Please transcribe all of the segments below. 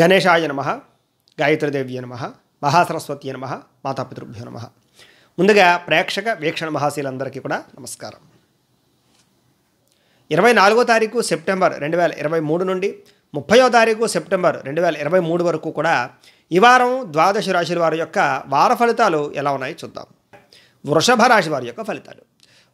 గణేశాయ నమ గాయత్రీదేవ్య నమ మహాసరస్వతి నమ మాతాపితృభ్యో నమ ముందుగా ప్రేక్షక వీక్షణ మహాశీలందరికీ కూడా నమస్కారం ఇరవై నాలుగో తారీఖు సెప్టెంబర్ రెండు వేల ఇరవై మూడు నుండి ముప్పయో తారీఖు సెప్టెంబర్ రెండు వేల ఇరవై మూడు వరకు కూడా ఈ వారం ద్వాదశ రాశుల వారి యొక్క వార ఫలితాలు ఎలా ఉన్నాయో చూద్దాం వృషభ రాశి వారి యొక్క ఫలితాలు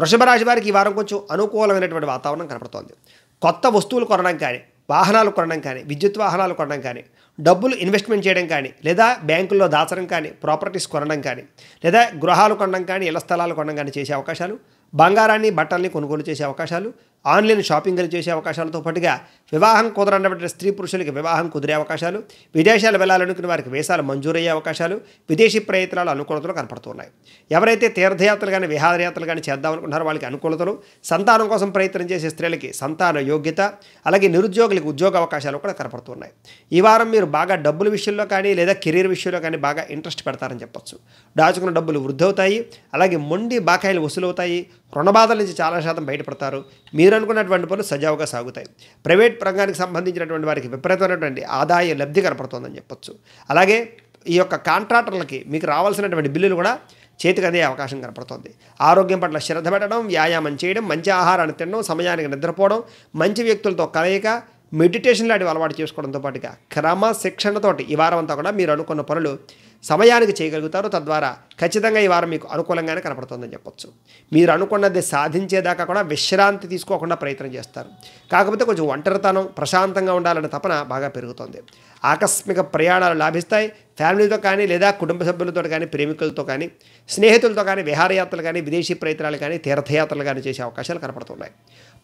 వృషభ రాశి వారికి ఈ వారం కొంచెం అనుకూలమైనటువంటి వాతావరణం కనపడుతోంది కొత్త వస్తువులు కొనడం కానీ వాహనాలు కొనడం కానీ విద్యుత్ వాహనాలు కొనడం కానీ డబ్బులు ఇన్వెస్ట్మెంట్ చేయడం కానీ లేదా బ్యాంకుల్లో దాచడం కానీ ప్రాపర్టీస్ కొనడం కానీ లేదా గృహాలు కొనడం కానీ ఇళ్ల స్థలాలు కొనడం కానీ చేసే అవకాశాలు బంగారాన్ని బట్టల్ని కొనుగోలు చేసే అవకాశాలు ఆన్లైన్ షాపింగ్లు చేసే అవకాశాలతో పాటుగా వివాహం కుదరనబడిన స్త్రీ పురుషులకి వివాహం కుదిరే అవకాశాలు విదేశాలు వెళ్ళాలనుకునే వారికి వేసాలు మంజూరయ్యే అవకాశాలు విదేశీ ప్రయత్నాలు అనుకూలతలు కనపడుతున్నాయి ఎవరైతే తీర్థయాత్రలు కానీ విహారయాత్రలు కానీ చేద్దామనుకుంటున్నారో వాళ్ళకి అనుకూలతలు సంతానం కోసం ప్రయత్నం చేసే స్త్రీలకి సంతాన యోగ్యత అలాగే నిరుద్యోగులకు ఉద్యోగ అవకాశాలు కూడా కనపడుతున్నాయి ఈ వారం మీరు బాగా డబ్బుల విషయంలో కానీ లేదా కెరీర్ విషయంలో కానీ బాగా ఇంట్రెస్ట్ పెడతారని చెప్పొచ్చు దాచుకున్న డబ్బులు వృద్ధి అవుతాయి అలాగే మొండి బాకాయిలు వసూలవుతాయి రుణబాధల నుంచి చాలా శాతం బయటపడతారు మీరు మీరు అనుకున్నటువంటి పనులు సజావుగా సాగుతాయి ప్రైవేట్ రంగానికి సంబంధించినటువంటి వారికి విపరీతమైనటువంటి ఆదాయ లబ్ధి కనపడుతుందని చెప్పొచ్చు అలాగే ఈ యొక్క కాంట్రాక్టర్లకి మీకు రావాల్సినటువంటి బిల్లులు కూడా చేతికి అదే అవకాశం కనపడుతుంది ఆరోగ్యం పట్ల శ్రద్ధ పెట్టడం వ్యాయామం చేయడం మంచి ఆహారాన్ని తినడం సమయానికి నిద్రపోవడం మంచి వ్యక్తులతో కలయిక మెడిటేషన్ లాంటివి అలవాటు చేసుకోవడంతో పాటుగా క్రమశిక్షణతోటి ఈ వారం అంతా కూడా మీరు అనుకున్న పనులు సమయానికి చేయగలుగుతారో తద్వారా ఖచ్చితంగా ఈ వారం మీకు అనుకూలంగానే కనపడుతుందని చెప్పొచ్చు మీరు అనుకున్నది సాధించేదాకా కూడా విశ్రాంతి తీసుకోకుండా ప్రయత్నం చేస్తారు కాకపోతే కొంచెం ఒంటరితనం ప్రశాంతంగా ఉండాలనే తపన బాగా పెరుగుతుంది ఆకస్మిక ప్రయాణాలు లాభిస్తాయి ఫ్యామిలీతో కానీ లేదా కుటుంబ సభ్యులతో కానీ ప్రేమికులతో కానీ స్నేహితులతో కానీ విహారయాత్రలు కానీ విదేశీ ప్రయత్నాలు కానీ తీర్థయాత్రలు కానీ చేసే అవకాశాలు కనపడుతున్నాయి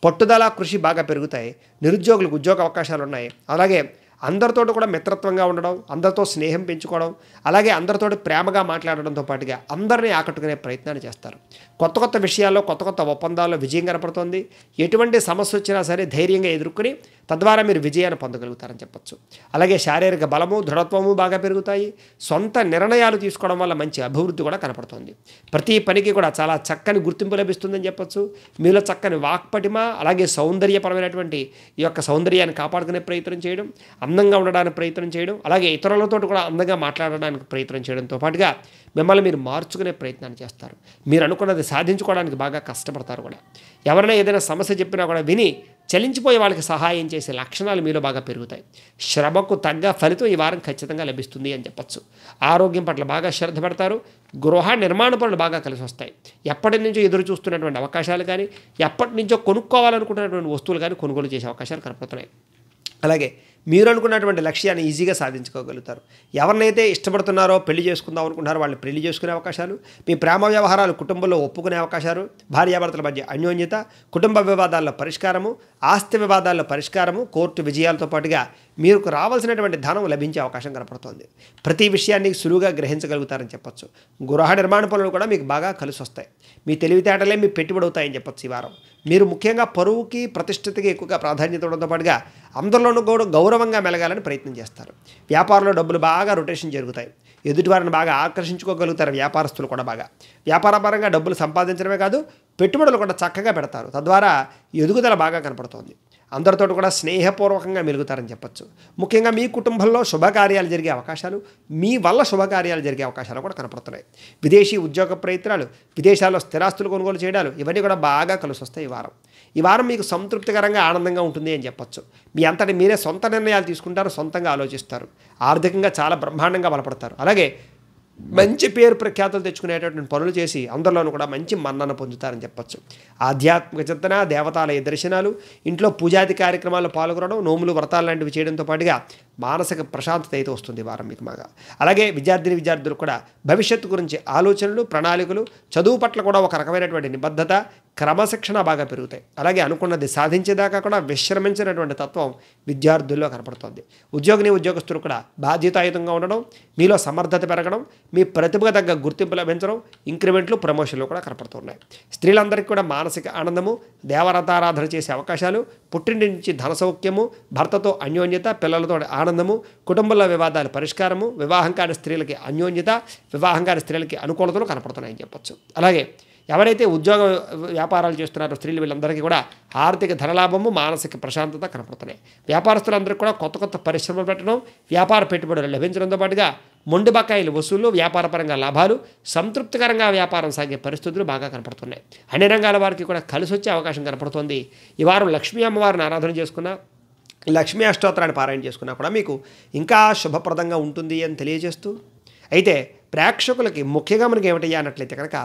పట్టుదల కృషి బాగా పెరుగుతాయి నిరుద్యోగులకు ఉద్యోగ అవకాశాలు ఉన్నాయి అలాగే అందరితో కూడా మిత్రత్వంగా ఉండడం అందరితో స్నేహం పెంచుకోవడం అలాగే అందరితో ప్రేమగా మాట్లాడడంతో పాటుగా అందరినీ ఆకట్టుకునే ప్రయత్నాలు చేస్తారు కొత్త కొత్త విషయాల్లో కొత్త కొత్త ఒప్పందాల్లో విజయం కనపడుతుంది ఎటువంటి సమస్య వచ్చినా సరే ధైర్యంగా ఎదుర్కొని తద్వారా మీరు విజయాన్ని పొందగలుగుతారని చెప్పచ్చు అలాగే శారీరక బలము దృఢత్వము బాగా పెరుగుతాయి సొంత నిర్ణయాలు తీసుకోవడం వల్ల మంచి అభివృద్ధి కూడా కనపడుతుంది ప్రతి పనికి కూడా చాలా చక్కని గుర్తింపు లభిస్తుందని చెప్పచ్చు మీలో చక్కని వాక్పటిమ అలాగే సౌందర్యపరమైనటువంటి ఈ యొక్క సౌందర్యాన్ని కాపాడుకునే ప్రయత్నం చేయడం అందంగా ఉండడానికి ప్రయత్నం చేయడం అలాగే ఇతరులతో కూడా అందంగా మాట్లాడడానికి ప్రయత్నం చేయడంతో పాటుగా మిమ్మల్ని మీరు మార్చుకునే ప్రయత్నాన్ని చేస్తారు మీరు అనుకున్నది సాధించుకోవడానికి బాగా కష్టపడతారు కూడా ఎవరైనా ఏదైనా సమస్య చెప్పినా కూడా విని చలించిపోయే వాళ్ళకి సహాయం చేసే లక్షణాలు మీలో బాగా పెరుగుతాయి శ్రమకు తగ్గ ఫలితం ఈ వారం ఖచ్చితంగా లభిస్తుంది అని చెప్పచ్చు ఆరోగ్యం పట్ల బాగా శ్రద్ధ పెడతారు గృహ నిర్మాణ పనులు బాగా కలిసి వస్తాయి ఎప్పటి నుంచో ఎదురు చూస్తున్నటువంటి అవకాశాలు కానీ ఎప్పటి నుంచో కొనుక్కోవాలనుకుంటున్నటువంటి వస్తువులు కానీ కొనుగోలు చేసే అవకాశాలు కనపడుతున్నాయి అలాగే మీరు అనుకున్నటువంటి లక్ష్యాన్ని ఈజీగా సాధించుకోగలుగుతారు ఎవరినైతే ఇష్టపడుతున్నారో పెళ్లి చేసుకుందాం అనుకుంటున్నారో వాళ్ళని పెళ్లి చేసుకునే అవకాశాలు మీ ప్రేమ వ్యవహారాలు కుటుంబంలో ఒప్పుకునే అవకాశాలు భార్యాభర్తల మధ్య అన్యోన్యత కుటుంబ వివాదాల్లో పరిష్కారము ఆస్తి వివాదాల్లో పరిష్కారము కోర్టు విజయాలతో పాటుగా మీకు రావాల్సినటువంటి ధనం లభించే అవకాశం కనపడుతోంది ప్రతి విషయాన్ని సులువుగా గ్రహించగలుగుతారని చెప్పచ్చు గృహ నిర్మాణ పనులు కూడా మీకు బాగా కలిసి వస్తాయి మీ తెలివితేటలే మీ పెట్టుబడి అవుతాయని చెప్పచ్చు ఈ వారం మీరు ముఖ్యంగా పరువుకి ప్రతిష్టతకి ఎక్కువగా ప్రాధాన్యత ఇవ్వడంతో పాటుగా అందరిలోనూ కూడా గౌరవంగా మెలగాలని ప్రయత్నం చేస్తారు వ్యాపారంలో డబ్బులు బాగా రొటేషన్ జరుగుతాయి ఎదుటి వారిని బాగా ఆకర్షించుకోగలుగుతారు వ్యాపారస్తులు కూడా బాగా వ్యాపారపరంగా డబ్బులు సంపాదించడమే కాదు పెట్టుబడులు కూడా చక్కగా పెడతారు తద్వారా ఎదుగుదల బాగా కనపడుతోంది అందరితో కూడా స్నేహపూర్వకంగా మెలుగుతారని చెప్పచ్చు ముఖ్యంగా మీ కుటుంబంలో శుభకార్యాలు జరిగే అవకాశాలు మీ వల్ల శుభకార్యాలు జరిగే అవకాశాలు కూడా కనపడుతున్నాయి విదేశీ ఉద్యోగ ప్రయత్నాలు విదేశాల్లో స్థిరాస్తులు కొనుగోలు చేయడాలు ఇవన్నీ కూడా బాగా కలిసి వస్తాయి ఈ వారం ఈ వారం మీకు సంతృప్తికరంగా ఆనందంగా ఉంటుంది అని చెప్పచ్చు మీ అంతటి మీరే సొంత నిర్ణయాలు తీసుకుంటారు సొంతంగా ఆలోచిస్తారు ఆర్థికంగా చాలా బ్రహ్మాండంగా బలపడతారు అలాగే మంచి పేరు ప్రఖ్యాతులు తెచ్చుకునేటటువంటి పనులు చేసి అందరిలోనూ కూడా మంచి మన్నన పొందుతారని చెప్పచ్చు ఆధ్యాత్మిక చింతన దేవతాలయ దర్శనాలు ఇంట్లో పూజాది కార్యక్రమాల్లో పాల్గొనడం నోములు వ్రతాలు లాంటివి చేయడంతో పాటుగా మానసిక ప్రశాంతత అయితే వస్తుంది వారం మీకు మాగా అలాగే విద్యార్థిని విద్యార్థులు కూడా భవిష్యత్తు గురించి ఆలోచనలు ప్రణాళికలు చదువు పట్ల కూడా ఒక రకమైనటువంటి నిబద్ధత క్రమశిక్షణ బాగా పెరుగుతాయి అలాగే అనుకున్నది సాధించేదాకా కూడా విశ్రమించినటువంటి తత్వం విద్యార్థుల్లో కనపడుతుంది ఉద్యోగిని ఉద్యోగస్తులు కూడా బాధ్యతాయుతంగా ఉండడం మీలో సమర్థత పెరగడం మీ ప్రతిభకు తగ్గ గుర్తింపు లభించడం ఇంక్రిమెంట్లు ప్రమోషన్లు కూడా కనపడుతున్నాయి స్త్రీలందరికీ కూడా మానసిక ఆనందము దేవరతారాధన చేసే అవకాశాలు పుట్టింటి నుంచి ధన సౌఖ్యము భర్తతో అన్యోన్యత పిల్లలతో ఆనందము కుటుంబంలో వివాదాల పరిష్కారము వివాహం కాని స్త్రీలకి అన్యోన్యత వివాహం కాని స్త్రీలకి అనుకూలతలు కనపడుతున్నాయని చెప్పచ్చు అలాగే ఎవరైతే ఉద్యోగ వ్యాపారాలు చేస్తున్నారో స్త్రీలు వీళ్ళందరికీ కూడా ఆర్థిక ధనలాభము మానసిక ప్రశాంతత కనపడుతున్నాయి వ్యాపారస్తులందరికీ కూడా కొత్త కొత్త పరిశ్రమలు పెట్టడం వ్యాపార పెట్టుబడులు లభించడంతో పాటుగా మొండి బకాయిలు వసూళ్లు వ్యాపారపరంగా లాభాలు సంతృప్తికరంగా వ్యాపారం సాగే పరిస్థితులు బాగా కనపడుతున్నాయి అన్ని రంగాల వారికి కూడా కలిసి వచ్చే అవకాశం కనపడుతుంది ఈ వారం లక్ష్మీ అమ్మవారిని ఆరాధన చేసుకున్న లక్ష్మీ అష్టోత్తరాన్ని పారాయణ చేసుకున్నా కూడా మీకు ఇంకా శుభప్రదంగా ఉంటుంది అని తెలియజేస్తూ అయితే ప్రేక్షకులకి ముఖ్యంగా మనకి ఏమిటయ్యా అన్నట్లయితే కనుక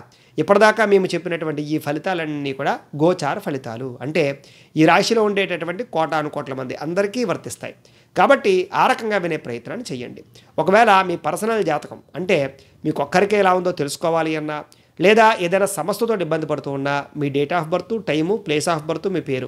ఇప్పటిదాకా మేము చెప్పినటువంటి ఈ ఫలితాలన్నీ కూడా గోచార ఫలితాలు అంటే ఈ రాశిలో ఉండేటటువంటి కోటాను కోట్ల మంది అందరికీ వర్తిస్తాయి కాబట్టి ఆ రకంగా వినే ప్రయత్నాన్ని చేయండి ఒకవేళ మీ పర్సనల్ జాతకం అంటే మీకు ఒక్కరికే ఎలా ఉందో తెలుసుకోవాలి అన్నా లేదా ఏదైనా సమస్యతో ఇబ్బంది పడుతూ ఉన్నా మీ date of birth time place of birth మీ పేరు